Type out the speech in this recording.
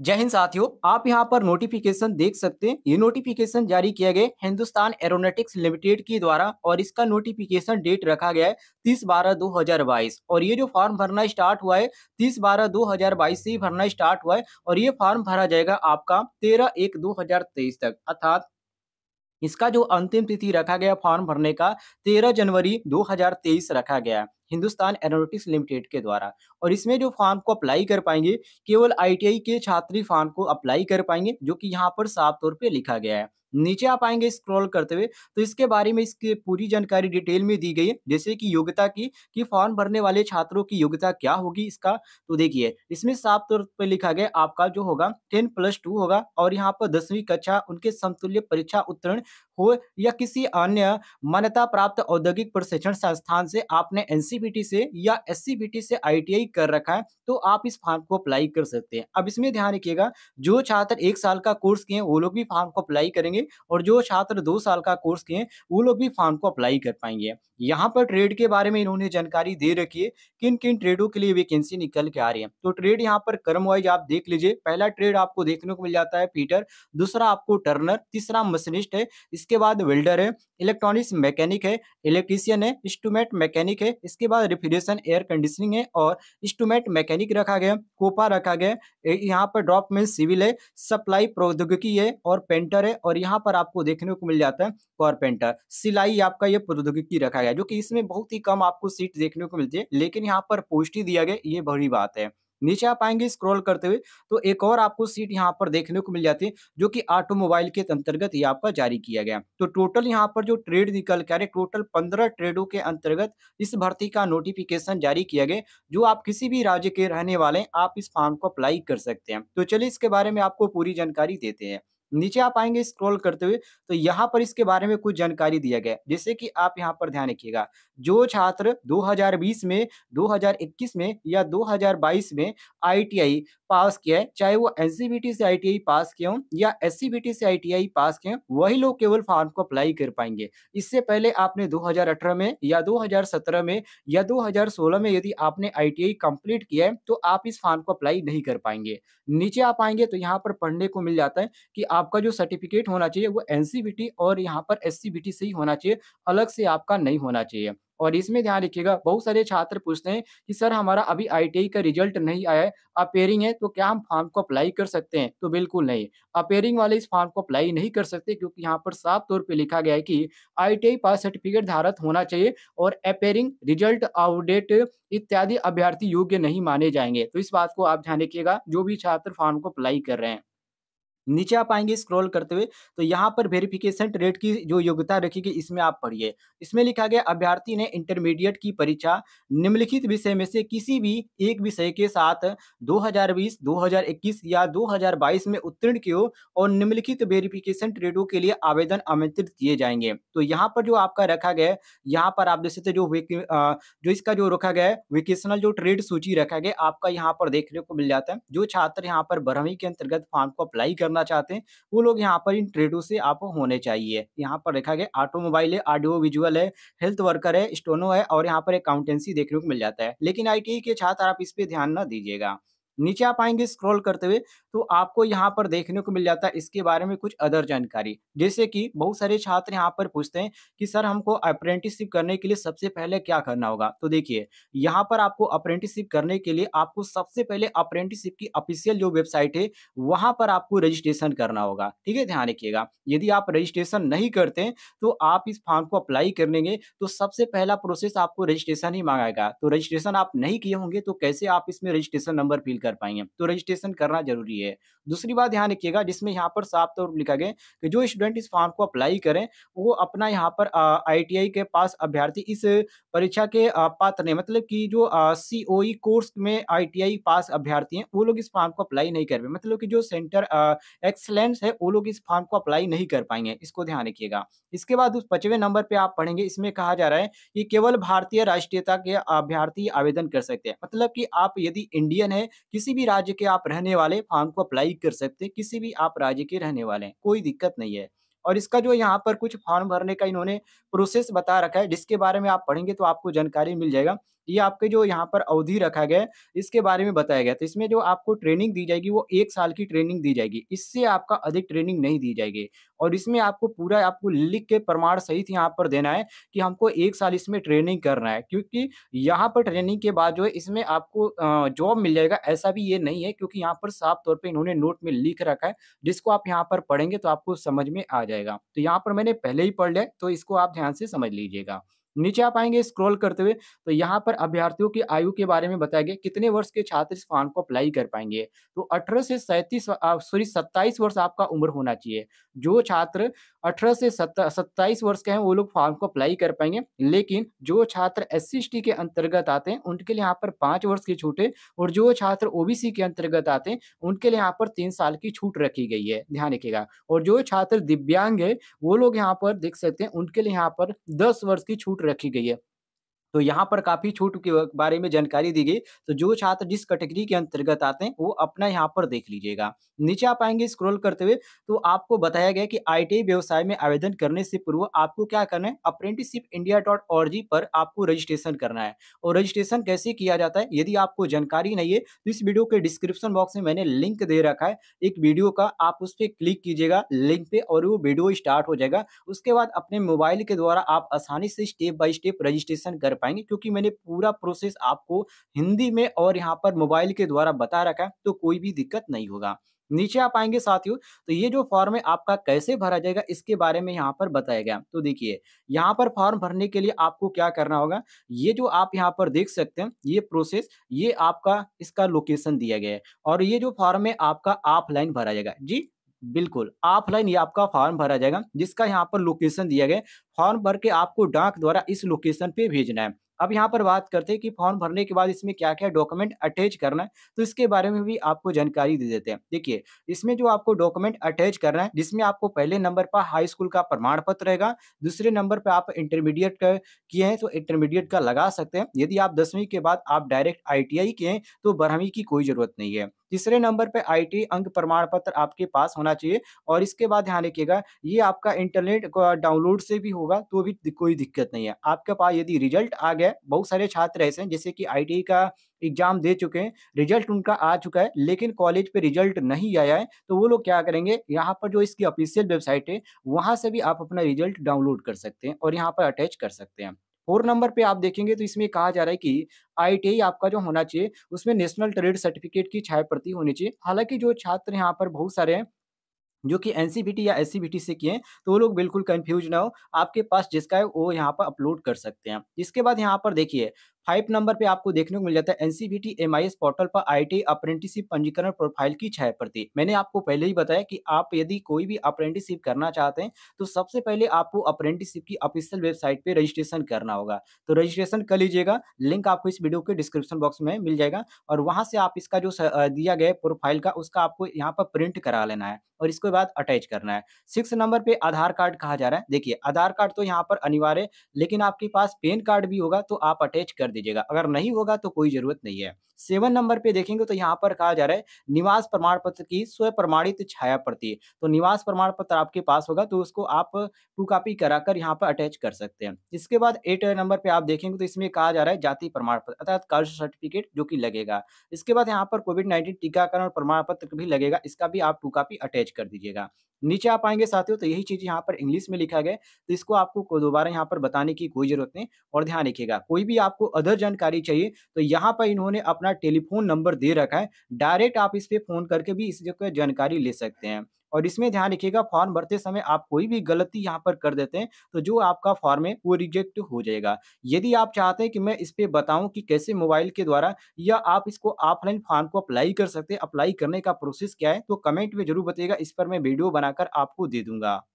जय हिंद साथियों आप यहां पर नोटिफिकेशन देख सकते हैं ये नोटिफिकेशन जारी किया गया हिंदुस्तान एरोनोटिक्स लिमिटेड के द्वारा और इसका नोटिफिकेशन डेट रखा गया है तीस बारह दो हजार बाईस और ये जो फॉर्म भरना स्टार्ट हुआ है तीस बारह दो हजार बाईस से ही भरना स्टार्ट हुआ है और ये फॉर्म भरा जाएगा आपका तेरह एक दो हजार तेईस तक अर्थात इसका जो अंतिम तिथि रखा गया फॉर्म भरने का तेरह जनवरी 2023 रखा गया हिंदुस्तान एरोनोटिक्स लिमिटेड के द्वारा और इसमें जो फॉर्म को अप्लाई कर पाएंगे केवल आईटीआई के छात्र फॉर्म को अप्लाई कर पाएंगे जो कि यहाँ पर साफ तौर पर लिखा गया है नीचे आप आएंगे स्क्रॉल करते हुए तो इसके बारे में इसकी पूरी जानकारी डिटेल में दी गई है जैसे कि योग्यता की कि फॉर्म भरने वाले छात्रों की योग्यता क्या होगी इसका तो देखिए इसमें साफ तौर पर लिखा गया आपका जो होगा टेन प्लस टू होगा और यहाँ पर दसवीं कक्षा उनके समतुल्य परीक्षा उत्तीर्ण हो या किसी अन्य मान्यता प्राप्त औद्योगिक प्रशिक्षण संस्थान से आपने एनसीबीटी से या एस से आई कर रखा है तो आप इस फॉर्म को अप्लाई कर सकते हैं अब इसमें ध्यान रखिएगा जो छात्र एक साल का कोर्स किए वो लोग भी फॉर्म को अप्लाई करेंगे और जो छात्र दो साल का कोर्स किए वो लोग भी फॉर्म को अप्लाई कर पाएंगे यहाँ पर ट्रेड के बारे में इन्होंने जानकारी दे रखी है किन किन ट्रेडों के लिए वैकेंसी निकल के आ रही है तो ट्रेड यहाँ पर कर्म वाइज आप देख लीजिए पहला ट्रेड आपको देखने को मिल जाता है पीटर दूसरा आपको टर्नर तीसरा मशीनिस्ट है इसके बाद वेल्डर है इलेक्ट्रॉनिक्स मैकेनिक है इलेक्ट्रीशियन है इंस्ट्रूमेंट मैकेनिक है इसके बाद रेफ्रिजरेशन एयर कंडीशनिंग है और इंस्ट्रूमेंट मैकेनिक रखा गया कोपा रखा गया यहाँ पर ड्रॉप में सिविल है सप्लाई प्रौद्योगिकी है और पेंटर है और यहाँ यहाँ पर आपको देखने को मिल जाता है कॉरपेंटर सिलाई आपका ये प्रौद्योगिकी रखा गया जो कि इसमें बहुत ही कम आपको सीट देखने को मिलती है लेकिन यहाँ पर पोस्ट ही दिया गया ये बड़ी बात है नीचे आप आएंगे स्क्रॉल करते हुए तो एक और आपको सीट यहाँ पर देखने को मिल जाती है जो कि ऑटोमोबाइल के अंतर्गत ही आपका जारी किया गया तो टोटल यहाँ पर जो ट्रेड निकल कर रहे टोटल पंद्रह ट्रेडों के अंतर्गत इस भर्ती का नोटिफिकेशन जारी किया गया जो आप किसी भी राज्य के रहने वाले आप इस फॉर्म को अप्लाई कर सकते हैं तो चलिए इसके बारे में आपको पूरी जानकारी देते हैं नीचे आप आएंगे स्क्रॉल करते हुए तो यहाँ पर इसके बारे में कुछ जानकारी दिया गया जैसे कि आप यहाँ पर ध्यान रखिएगा जो छात्र 2020 में 2021 में या 2022 में आईटीआई पास किया है चाहे वो एन से आईटीआई पास किए हों या एस से आईटीआई पास किए हों वही लोग केवल फॉर्म को अप्लाई कर पाएंगे इससे पहले आपने 2018 में या 2017 में या 2016 में यदि आपने आईटीआई कंप्लीट किया है तो आप इस फॉर्म को अप्लाई नहीं कर पाएंगे नीचे आप आएंगे तो यहाँ पर पढ़ने को मिल जाता है कि आप आपका जो सर्टिफिकेट होना चाहिए वो एन और यहाँ पर एस से ही होना चाहिए अलग से आपका नहीं होना चाहिए और इसमें ध्यान रखिएगा बहुत सारे छात्र पूछते हैं कि सर हमारा अभी आईटीआई का रिजल्ट नहीं आया है अपेयरिंग है तो क्या हम फॉर्म को अप्लाई कर सकते हैं तो बिल्कुल नहीं अपेयरिंग वाले इस फॉर्म को अप्लाई नहीं कर सकते क्योंकि यहाँ पर साफ तौर पे लिखा गया है कि आईटीआई पास सर्टिफिकेट धारक होना चाहिए और अपेयरिंग रिजल्ट आउटडेट इत्यादि अभ्यर्थी योग्य नहीं माने जाएंगे तो इस बात को आप ध्यान रखिएगा जो भी छात्र फॉर्म को अप्लाई कर रहे हैं नीचे आप आएंगे स्क्रॉल करते हुए तो यहाँ पर वेरिफिकेशन रेट की जो योग्यता रखी गई इसमें आप पढ़िए इसमें लिखा गया अभ्यर्थी ने इंटरमीडिएट की परीक्षा निम्नलिखित विषय में से किसी भी एक विषय के साथ 2020, 2021 या 2022 में उत्तीर्ण किए और निम्नलिखित वेरिफिकेशन रेटों के लिए आवेदन आमंत्रित किए जाएंगे तो यहाँ पर जो आपका रखा गया है यहाँ पर आप देख सकते जो जो इसका जो रखा गया है वेकेशनल जो ट्रेड सूची रखा गया आपका यहाँ पर देखने को मिल जाता है जो छात्र यहाँ पर बारहवीं के अंतर्गत फॉर्म को अप्लाई करना चाहते हैं वो लोग यहाँ पर इन ट्रेडों से आप होने चाहिए यहाँ पर देखा गया ऑटोमोबाइल है ऑडियो विजुअल है हेल्थ वर्कर है स्टोनो है और यहाँ पर अकाउंटेंसी देखने को मिल जाता है लेकिन आई के छात्र आप इस पर ध्यान न दीजिएगा नीचे आप आएंगे स्क्रॉल करते हुए तो आपको यहाँ पर देखने को मिल जाता है इसके बारे में कुछ अदर जानकारी जैसे कि बहुत सारे छात्र यहाँ पर पूछते हैं कि सर हमको अप्रेंटिसशिप करने के लिए सबसे पहले क्या करना होगा तो देखिए यहाँ पर आपको अप्रेंटिसशिप करने के लिए आपको सबसे पहले अप्रेंटिसशिप की ऑफिशियल जो वेबसाइट है वहां पर आपको रजिस्ट्रेशन करना होगा ठीक है ध्यान रखिएगा यदि आप रजिस्ट्रेशन नहीं करते तो आप इस फॉर्म को अप्लाई करेंगे तो सबसे पहला प्रोसेस आपको रजिस्ट्रेशन ही मांगाएगा तो रजिस्ट्रेशन आप नहीं किए होंगे तो कैसे आप इसमें रजिस्ट्रेशन नंबर फिल कर पाएंगे तो रजिस्ट्रेशन करना जरूरी है दूसरी बात यहाँ लिखिएगा जिसमें यहाँ पर साफ तौर तो लिखा गया कि जो स्टूडेंट इस फॉर्म को अप्लाई करें वो अपना यहाँ पर आईटीआई के पास अभ्यर्थी इस परीक्षा के पात्र ने मतलब कि जो सी कोर्स e में आईटीआई पास अभ्यर्थी हैं वो लोग इस फॉर्म को अप्लाई नहीं कर पाए मतलब कि जो सेंटर एक्सलेंस है वो लोग इस फॉर्म को अप्लाई नहीं कर पाएंगे इसको ध्यान रखिएगा इसके बाद उस पचवें नंबर पर आप पढ़ेंगे इसमें कहा जा रहा है कि केवल भारतीय राष्ट्रीयता के अभ्यर्थी आवेदन कर सकते हैं मतलब कि आप यदि इंडियन है किसी भी राज्य के आप रहने वाले फॉर्म को अप्लाई कर सकते किसी भी आप राज्य के रहने वाले हैं कोई दिक्कत नहीं है और इसका जो यहाँ पर कुछ फॉर्म भरने का इन्होंने प्रोसेस बता रखा है जिसके बारे में आप पढ़ेंगे तो आपको जानकारी मिल जाएगा ये आपके जो यहाँ पर अवधि रखा गया है इसके बारे में बताया गया तो इसमें जो आपको ट्रेनिंग दी जाएगी वो एक साल की ट्रेनिंग दी जाएगी इससे आपका अधिक ट्रेनिंग नहीं दी जाएगी और इसमें आपको पूरा आपको लिख के प्रमाण सहित यहाँ पर देना है कि हमको एक साल इसमें ट्रेनिंग करना है क्योंकि यहाँ पर ट्रेनिंग के बाद जो है इसमें आपको जॉब मिल जाएगा ऐसा भी ये नहीं है क्योंकि यहाँ पर साफ तौर पर इन्होंने नोट में लिख रखा है जिसको आप यहाँ पर पढ़ेंगे तो आपको समझ में आ जाएगा तो यहाँ पर मैंने पहले ही पढ़ लिया तो इसको आप ध्यान से समझ लीजिएगा नीचे आप आएंगे स्क्रॉल करते हुए तो यहाँ पर अभ्यर्थियों की आयु के बारे में बताया गया कितने वर्ष के छात्र इस फॉर्म को अप्लाई कर पाएंगे तो अठारह से सैंतीस सॉरी सत्ताईस वर्ष आपका उम्र होना चाहिए जो छात्र अठारह से सत्ताईस वर्ष के हैं वो लोग फॉर्म को अप्लाई कर पाएंगे लेकिन जो छात्र एस सी के अंतर्गत आते हैं उनके लिए यहाँ पर पाँच वर्ष की छूट है और जो छात्र ओबीसी के अंतर्गत आते हैं उनके लिए यहाँ पर तीन साल की छूट रखी गई है ध्यान रखिएगा और जो छात्र दिव्यांग है वो लोग यहाँ पर देख सकते हैं उनके लिए यहाँ पर दस वर्ष की छूट रखी गई है तो यहाँ पर काफ़ी छूट के बारे में जानकारी दी गई तो जो छात्र जिस कैटेगरी के अंतर्गत आते हैं वो अपना यहाँ पर देख लीजिएगा नीचे आप आएंगे स्क्रोल करते हुए तो आपको बताया गया कि आई व्यवसाय में आवेदन करने से पूर्व आपको क्या करना है अप्रेंटिसिप इंडिया डॉट और पर आपको रजिस्ट्रेशन करना है और रजिस्ट्रेशन कैसे किया जाता है यदि आपको जानकारी नहीं है तो इस वीडियो के डिस्क्रिप्शन बॉक्स में मैंने लिंक दे रखा है एक वीडियो का आप उस पर क्लिक कीजिएगा लिंक पे और वो वीडियो स्टार्ट हो जाएगा उसके बाद अपने मोबाइल के द्वारा आप आसानी से स्टेप बाई स्टेप रजिस्ट्रेशन कर पाएंगे क्योंकि मैंने पूरा प्रोसेस आपको हिंदी में और यहाँ पर मोबाइल के द्वारा बता रखा है तो कोई भी दिक्कत नहीं होगा नीचे आप आएंगे साथियों तो ये जो फॉर्म है आपका कैसे भरा जाएगा इसके बारे में यहाँ पर बताया गया तो देखिए यहाँ पर फॉर्म भरने के लिए आपको क्या करना होगा ये जो आप यहाँ पर देख सकते हैं ये प्रोसेस ये आपका इसका लोकेशन दिया गया है और ये जो फॉर्म है आपका ऑफलाइन भरा जाएगा जी बिल्कुल ऑफलाइन ये आपका फॉर्म भरा जाएगा जिसका यहाँ पर लोकेशन दिया गया फॉर्म भर के आपको डाक द्वारा इस लोकेशन पे भेजना है अब यहाँ पर बात करते हैं कि फॉर्म भरने के बाद इसमें क्या क्या डॉक्यूमेंट अटैच करना है तो इसके बारे में भी आपको जानकारी दे देते हैं देखिए इसमें जो आपको डॉक्यूमेंट अटैच करना है जिसमें आपको पहले नंबर पर हाई स्कूल का प्रमाण पत्र रहेगा दूसरे नंबर पर आप इंटरमीडिएट किए हैं तो इंटरमीडिएट का लगा सकते हैं यदि आप दसवीं के बाद आप डायरेक्ट आई किए हैं तो बारहवीं की कोई जरूरत नहीं है तीसरे नंबर पर आईटी अंक प्रमाण पत्र आपके पास होना चाहिए और इसके बाद ध्यान रखिएगा ये आपका इंटरनेट डाउनलोड से भी होगा तो भी कोई दिक्कत नहीं है आपके पास यदि रिजल्ट आ गया बहुत सारे छात्र ऐसे हैं जैसे कि आई का एग्जाम दे चुके हैं रिजल्ट उनका आ चुका है लेकिन कॉलेज पे रिजल्ट नहीं आया है तो वो लोग क्या करेंगे यहाँ पर जो इसकी ऑफिशियल वेबसाइट है वहाँ से भी आप अपना रिजल्ट डाउनलोड कर सकते हैं और यहाँ पर अटैच कर सकते हैं फोर नंबर पे आप देखेंगे तो इसमें कहा जा रहा है कि आई आपका जो होना चाहिए उसमें नेशनल ट्रेड सर्टिफिकेट की छाया प्रति होनी चाहिए हालांकि जो छात्र यहाँ पर बहुत सारे हैं जो कि एन या एस से किए तो वो लोग बिल्कुल कंफ्यूज ना हो आपके पास जिसका है वो यहाँ पर अपलोड कर सकते हैं इसके बाद यहाँ पर देखिए फाइव नंबर पे आपको देखने को मिल जाता है एनसीबीटी एमआईएस पोर्टल पर टी अप्रेंटिसिप पंजीकरण प्रोफाइल की छह प्रति मैंने आपको पहले ही बताया कि आप यदि कोई भी अप्रेंटिसिप करना चाहते हैं तो सबसे पहले आपको अप्रेंटिसिप की ऑफिशियल वेबसाइट पे रजिस्ट्रेशन करना होगा तो रजिस्ट्रेशन कर लीजिएगा लिंक आपको इस वीडियो के डिस्क्रिप्शन बॉक्स में मिल जाएगा और वहां से आप इसका जो दिया गया प्रोफाइल का उसका आपको यहाँ पर प्रिंट करा लेना है और इसके बाद अटैच करना है सिक्स नंबर पे आधार कार्ड कहा जा रहा है देखिए आधार कार्ड तो यहाँ पर अनिवार्य लेकिन आपके पास पेन कार्ड भी होगा तो आप अटैच कर दीजिएगा अगर नहीं होगा तो कोई जरूरत नहीं है सेवन नंबर पे देखेंगे तो यहाँ पर कहा जा रहा है निवास प्रमाण पत्र की स्व प्रमाणित छाया प्रति तो निवास प्रमाण पत्र आपके पास होगा तो उसको आप टू कापी कराकर यहाँ पर अटैच कर सकते हैं इसके बाद एट नंबर पे आप देखेंगे तो इसमें कहा जा रहा है जाति प्रमाण पत्र अर्थात कास्ट सर्टिफिकेट जो कि लगेगा इसके बाद यहाँ पर कोविड नाइन्टीन टीकाकरण प्रमाण पत्र भी लगेगा इसका भी आप टू कापी अटैच कर दीजिएगा नीचे आप आएंगे साथियों तो यही चीज यहाँ पर इंग्लिश में लिखा गया तो इसको आपको दोबारा यहाँ पर बताने की कोई जरूरत नहीं और ध्यान रखिएगा कोई भी आपको अदर जानकारी चाहिए तो यहाँ पर इन्होंने अपना टेलीफोन नंबर दे रखा है डायरेक्ट आप इस पर फोन करके भी इस जानकारी ले सकते हैं और इसमें ध्यान रखिएगा फॉर्म भरते समय आप कोई भी गलती यहाँ पर कर देते हैं तो जो आपका फॉर्म है वो रिजेक्ट हो जाएगा यदि आप चाहते हैं कि मैं इस पर बताऊँ कि कैसे मोबाइल के द्वारा या आप इसको ऑफलाइन फॉर्म को अप्लाई कर सकते हैं अप्लाई करने का प्रोसेस क्या है तो कमेंट में जरूर बताइएगा इस पर मैं वीडियो बनाकर आपको दे दूंगा